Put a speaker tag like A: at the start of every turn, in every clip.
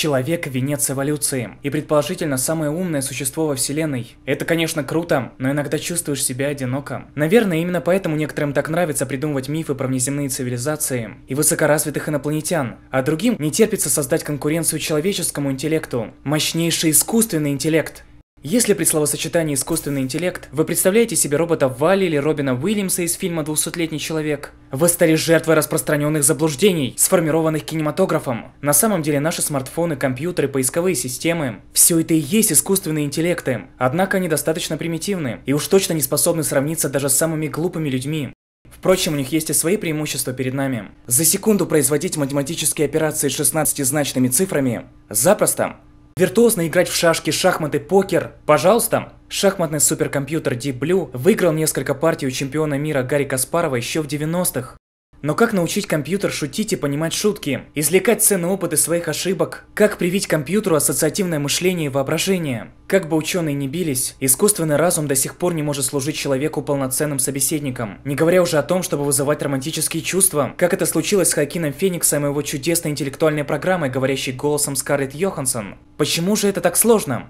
A: человек – венец эволюции, и предположительно самое умное существо во Вселенной. Это, конечно, круто, но иногда чувствуешь себя одиноко. Наверное, именно поэтому некоторым так нравится придумывать мифы про внеземные цивилизации и высокоразвитых инопланетян, а другим не терпится создать конкуренцию человеческому интеллекту. Мощнейший искусственный интеллект – если при словосочетании «искусственный интеллект» вы представляете себе робота Валли или Робина Уильямса из фильма «Двухсотлетний человек», вы стали жертвой распространенных заблуждений, сформированных кинематографом. На самом деле наши смартфоны, компьютеры, поисковые системы – все это и есть искусственные интеллекты, однако они достаточно примитивны и уж точно не способны сравниться даже с самыми глупыми людьми. Впрочем, у них есть и свои преимущества перед нами. За секунду производить математические операции с 16-значными цифрами запросто Виртуозно играть в шашки, шахматы, покер? Пожалуйста! Шахматный суперкомпьютер Deep Blue выиграл несколько партий у чемпиона мира Гарри Каспарова еще в 90-х. Но как научить компьютер шутить и понимать шутки? Извлекать ценный опыт из своих ошибок? Как привить компьютеру ассоциативное мышление и воображение? Как бы ученые ни бились, искусственный разум до сих пор не может служить человеку полноценным собеседником. Не говоря уже о том, чтобы вызывать романтические чувства, как это случилось с Хакином Фениксом и его чудесной интеллектуальной программой, говорящей голосом Скарлетт Йоханссон. Почему же это так сложно?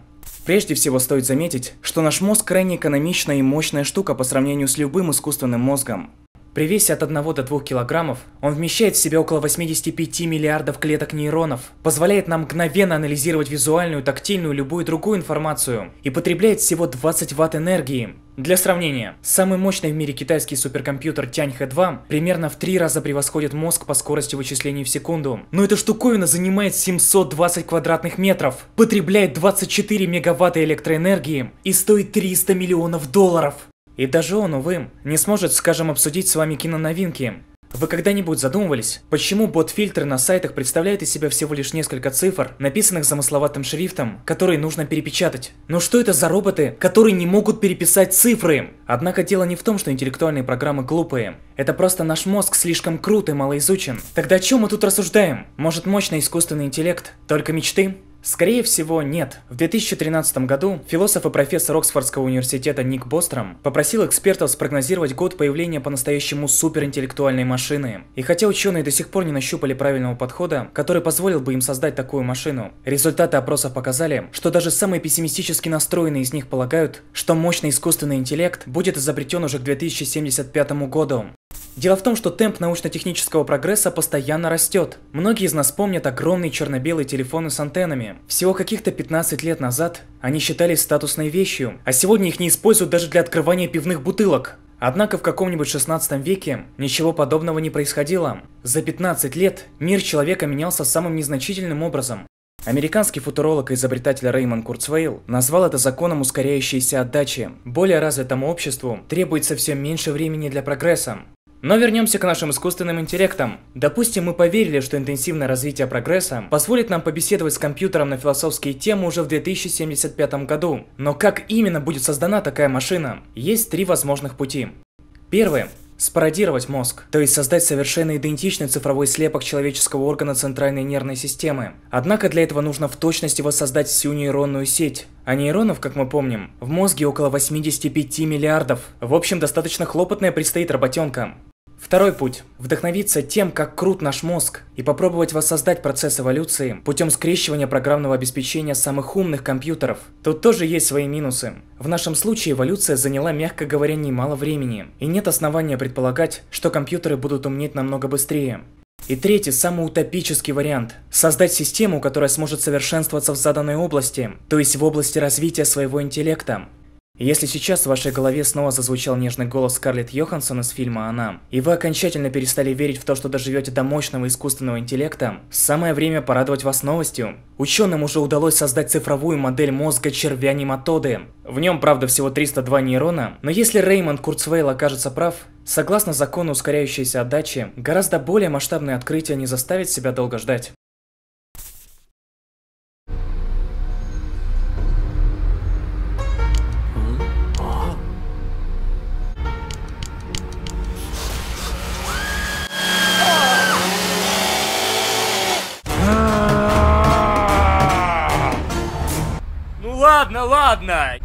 A: Прежде всего стоит заметить, что наш мозг крайне экономичная и мощная штука по сравнению с любым искусственным мозгом. При весе от 1 до 2 килограммов он вмещает в себя около 85 миллиардов клеток нейронов, позволяет нам мгновенно анализировать визуальную, тактильную, любую другую информацию и потребляет всего 20 ватт энергии. Для сравнения, самый мощный в мире китайский суперкомпьютер Тяньхэ-2 примерно в три раза превосходит мозг по скорости вычислений в секунду. Но эта штуковина занимает 720 квадратных метров, потребляет 24 мегаватта электроэнергии и стоит 300 миллионов долларов. И даже он, увы, не сможет, скажем, обсудить с вами киноновинки. Вы когда-нибудь задумывались, почему бот-фильтры на сайтах представляют из себя всего лишь несколько цифр, написанных замысловатым шрифтом, которые нужно перепечатать? Но что это за роботы, которые не могут переписать цифры? Однако дело не в том, что интеллектуальные программы глупые. Это просто наш мозг слишком крут и малоизучен. Тогда о чем мы тут рассуждаем? Может мощный искусственный интеллект? Только мечты? Скорее всего, нет. В 2013 году философ и профессор Оксфордского университета Ник Бостром попросил экспертов спрогнозировать год появления по-настоящему суперинтеллектуальной машины. И хотя ученые до сих пор не нащупали правильного подхода, который позволил бы им создать такую машину, результаты опросов показали, что даже самые пессимистически настроенные из них полагают, что мощный искусственный интеллект будет изобретен уже к 2075 году. Дело в том, что темп научно-технического прогресса постоянно растет. Многие из нас помнят огромные черно-белые телефоны с антеннами. Всего каких-то 15 лет назад они считались статусной вещью, а сегодня их не используют даже для открывания пивных бутылок. Однако в каком-нибудь 16 веке ничего подобного не происходило. За 15 лет мир человека менялся самым незначительным образом. Американский футуролог и изобретатель Реймон Курцвейл назвал это законом ускоряющейся отдачи. Более развитому обществу требуется все меньше времени для прогресса. Но вернемся к нашим искусственным интеллектам. Допустим, мы поверили, что интенсивное развитие прогресса позволит нам побеседовать с компьютером на философские темы уже в 2075 году. Но как именно будет создана такая машина? Есть три возможных пути. Первый спародировать мозг, то есть создать совершенно идентичный цифровой слепок человеческого органа центральной нервной системы. Однако для этого нужно в точности воссоздать всю нейронную сеть. А нейронов, как мы помним, в мозге около 85 миллиардов. В общем, достаточно хлопотная предстоит работенка. Второй путь – вдохновиться тем, как крут наш мозг, и попробовать воссоздать процесс эволюции путем скрещивания программного обеспечения самых умных компьютеров. Тут тоже есть свои минусы. В нашем случае эволюция заняла, мягко говоря, немало времени, и нет основания предполагать, что компьютеры будут умнеть намного быстрее. И третий, самый утопический вариант – создать систему, которая сможет совершенствоваться в заданной области, то есть в области развития своего интеллекта. Если сейчас в вашей голове снова зазвучал нежный голос Скарлетт Йоханссон из фильма «Она», и вы окончательно перестали верить в то, что доживете до мощного искусственного интеллекта, самое время порадовать вас новостью. Ученым уже удалось создать цифровую модель мозга червя нематоды. В нем, правда, всего 302 нейрона, но если Реймонд Курцвейл окажется прав, согласно закону ускоряющейся отдачи, гораздо более масштабное открытие не заставит себя долго ждать. ладно, ладно!